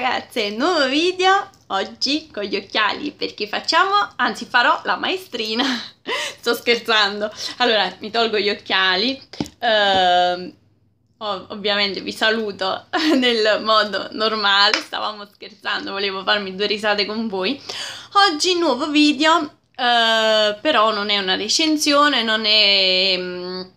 ragazze, nuovo video oggi con gli occhiali perché facciamo, anzi farò la maestrina, sto scherzando. Allora, mi tolgo gli occhiali, uh, ov ovviamente vi saluto nel modo normale, stavamo scherzando, volevo farmi due risate con voi. Oggi nuovo video, uh, però non è una recensione, non è um,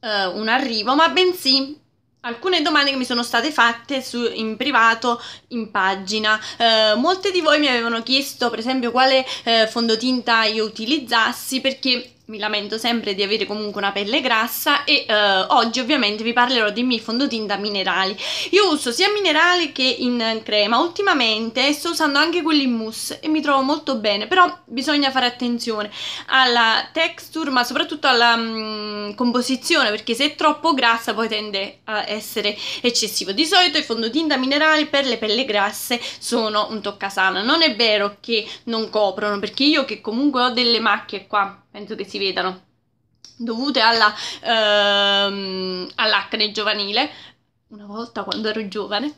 uh, un arrivo, ma bensì Alcune domande che mi sono state fatte su, in privato, in pagina. Eh, molte di voi mi avevano chiesto, per esempio, quale eh, fondotinta io utilizzassi perché mi lamento sempre di avere comunque una pelle grassa e uh, oggi ovviamente vi parlerò dei miei fondotinta minerali io uso sia minerali che in crema ultimamente sto usando anche quelli in mousse e mi trovo molto bene però bisogna fare attenzione alla texture ma soprattutto alla um, composizione perché se è troppo grassa poi tende a essere eccessivo di solito i fondotinta minerali per le pelle grasse sono un toccasana non è vero che non coprono perché io che comunque ho delle macchie qua penso che si vedano, dovute alla, ehm, all'acne giovanile, una volta quando ero giovane.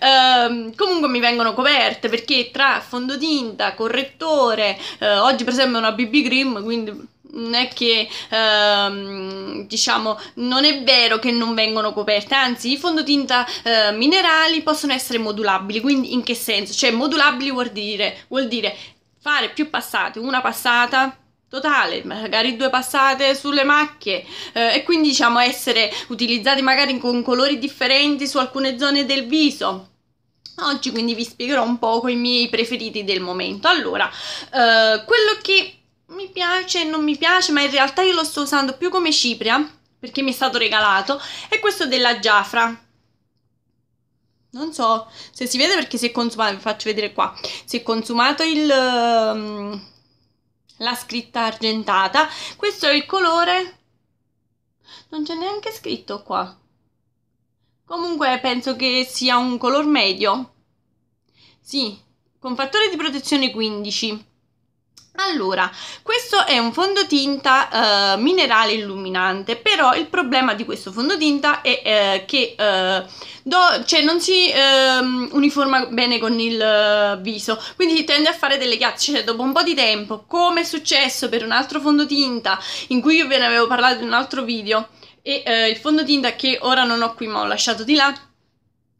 um, comunque mi vengono coperte perché tra fondotinta, correttore, eh, oggi per esempio è una BB cream, quindi non è che ehm, diciamo non è vero che non vengono coperte anzi i fondotinta eh, minerali possono essere modulabili quindi in che senso? cioè modulabili vuol dire, vuol dire fare più passate, una passata totale, magari due passate sulle macchie eh, e quindi diciamo essere utilizzati magari con colori differenti su alcune zone del viso. Oggi quindi vi spiegherò un po' i miei preferiti del momento. Allora, eh, quello che mi piace e non mi piace, ma in realtà io lo sto usando più come cipria perché mi è stato regalato, è questo della Jafra, non so se si vede perché si è consumato, vi faccio vedere qua, si è consumato il, ehm, la scritta argentata, questo è il colore, non c'è neanche scritto qua, comunque penso che sia un color medio, sì, con fattore di protezione 15, allora, questo è un fondotinta eh, minerale illuminante, però il problema di questo fondotinta è eh, che eh, do, cioè non si ehm, uniforma bene con il eh, viso, quindi tende a fare delle chiazze, cioè dopo un po' di tempo, come è successo per un altro fondotinta in cui io ve ne avevo parlato in un altro video, e eh, il fondotinta che ora non ho qui ma ho lasciato di là,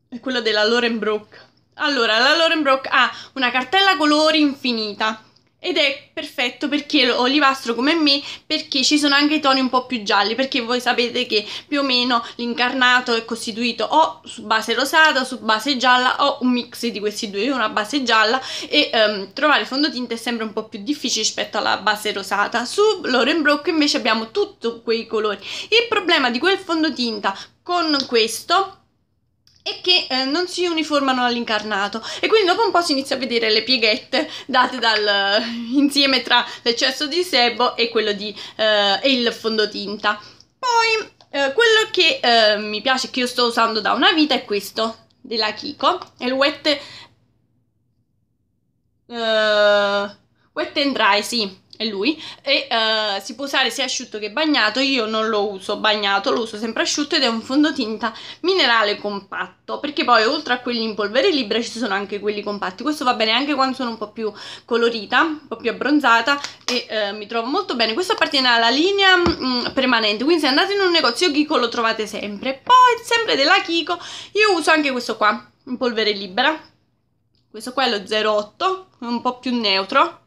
è quello della Lauren Brook. Allora, la Lauren Brook ha una cartella colori infinita, ed è perfetto perché chi olivastro come me perché ci sono anche i toni un po' più gialli perché voi sapete che più o meno l'incarnato è costituito o su base rosata su base gialla o un mix di questi due, una base gialla e um, trovare fondotinta è sempre un po' più difficile rispetto alla base rosata su Lauren Lorenbrock invece abbiamo tutti quei colori il problema di quel fondotinta con questo e che eh, non si uniformano all'incarnato e quindi dopo un po' si inizia a vedere le pieghette date dal eh, insieme tra l'eccesso di sebo e quello di uh, e il fondotinta poi uh, quello che mi piace che io sto usando da una vita è questo della Kiko è il wet wet and dry sì è lui e uh, si può usare sia asciutto che bagnato io non lo uso bagnato lo uso sempre asciutto ed è un fondotinta minerale compatto perché poi oltre a quelli in polvere libera ci sono anche quelli compatti questo va bene anche quando sono un po' più colorita un po' più abbronzata e uh, mi trovo molto bene questo appartiene alla linea mh, mm, permanente quindi se andate in un negozio Kiko lo trovate sempre poi sempre della Kiko io uso anche questo qua in polvere libera questo qua è lo 08 un po' più neutro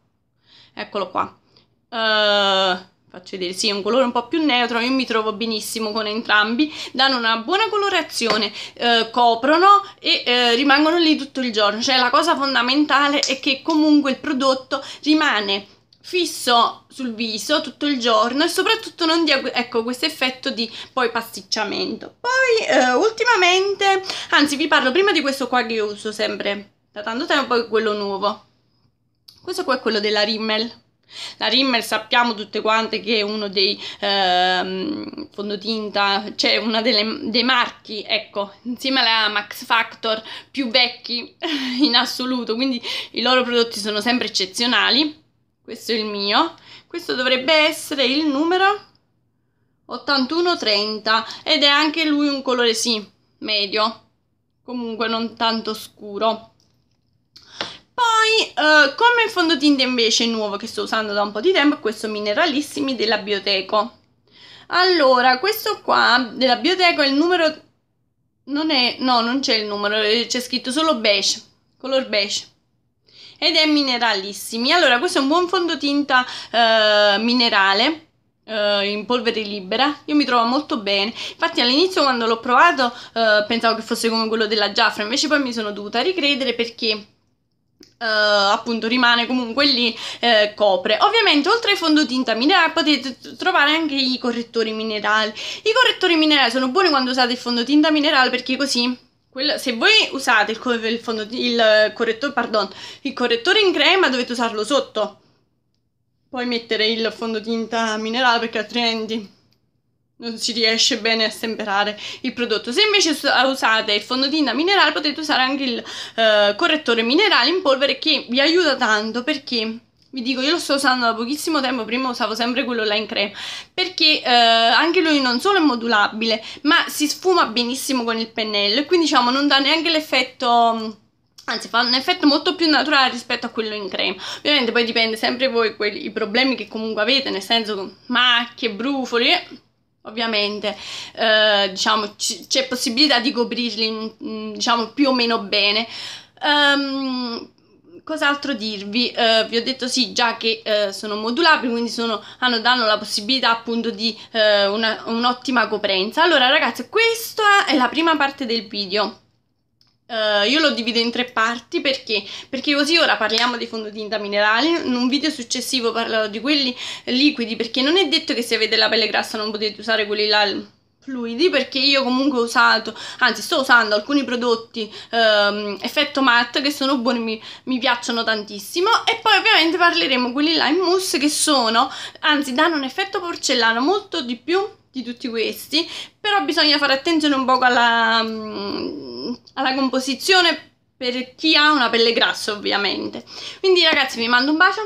eccolo qua, uh, faccio vedere, sì è un colore un po' più neutro, io mi trovo benissimo con entrambi, danno una buona colorazione, eh, coprono e eh, rimangono lì tutto il giorno, cioè la cosa fondamentale è che comunque il prodotto rimane fisso sul viso tutto il giorno e soprattutto non dia ecco, questo effetto di poi pasticciamento. Poi eh, ultimamente, anzi vi parlo prima di questo qua che io uso sempre da tanto tempo e quello nuovo questo qua è quello della Rimmel. La Rimmel sappiamo tutte quante che è uno dei eh, fondotinta, cioè uno dei marchi, ecco, insieme alla Max Factor più vecchi in assoluto, quindi i loro prodotti sono sempre eccezionali. Questo è il mio, questo dovrebbe essere il numero 8130 ed è anche lui un colore sì, medio, comunque non tanto scuro uh, come il fondotinta invece nuovo che sto usando da un po' di tempo è questo Mineralissimi della Bioteco. Allora, questo qua della Bioteco è il numero... Non è... no, non c'è il numero, eh, c'è scritto solo beige, color beige ed è mineralissimi. Allora, questo è un buon fondotinta eh, minerale eh, in polvere libera. Io mi trovo molto bene. Infatti, all'inizio, quando l'ho provato, eh, pensavo che fosse come quello della Giaffra, invece poi mi sono dovuta ricredere perché Uh, appunto rimane comunque lì eh, copre ovviamente oltre ai fondotinta minerali potete trovare anche i correttori minerali i correttori minerali sono buoni quando usate il fondotinta minerale perché così quel, se voi usate il, il, il, correttore, pardon, il correttore in crema dovete usarlo sotto poi mettere il fondotinta minerale perché altrimenti non si riesce bene a stemperare il prodotto. Se invece usate il fondotinta minerale potete usare anche il eh, correttore minerale in polvere che vi aiuta tanto perché... Vi dico, io lo sto usando da pochissimo tempo, prima usavo sempre quello là in crema, perché eh, anche lui non solo è modulabile, ma si sfuma benissimo con il pennello e quindi diciamo non dà neanche l'effetto anzi fa un effetto molto più naturale rispetto a quello in crema ovviamente poi dipende sempre voi quelli, i problemi che comunque avete nel senso macchie, brufoli eh, ovviamente eh, diciamo c'è possibilità di coprirli mm, mm, diciamo più o meno bene um, cos'altro dirvi eh, vi ho detto sì già che eh, sono modulabili quindi sono, hanno, danno la possibilità appunto di eh, un'ottima coprenza allora ragazzi questa è la prima parte del video Uh, io lo divido in tre parti perché? perché? così ora parliamo di fondotinta minerale, in un video successivo parlerò di quelli liquidi perché non è detto che se avete la pelle grassa non potete usare quelli là fluidi perché io comunque ho usato, anzi sto usando alcuni prodotti um, effetto matte che sono buoni, mi, mi, piacciono tantissimo e poi ovviamente parleremo quelli là in mousse che sono, anzi danno un effetto porcellano molto di più di tutti questi però bisogna fare attenzione un po' alla... Um, alla composizione per chi ha una pelle grassa ovviamente. Quindi ragazzi vi mando un bacio,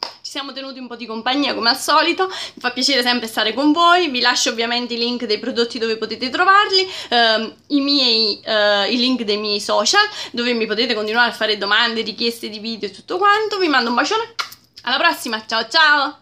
ci siamo tenuti un po' di compagnia come al solito, mi fa piacere sempre stare con voi, vi lascio ovviamente i link dei prodotti dove potete trovarli, ehm, i, miei, eh, i link dei miei social dove mi potete continuare a fare domande, richieste di video e tutto quanto, vi mando un bacione, alla prossima, ciao ciao!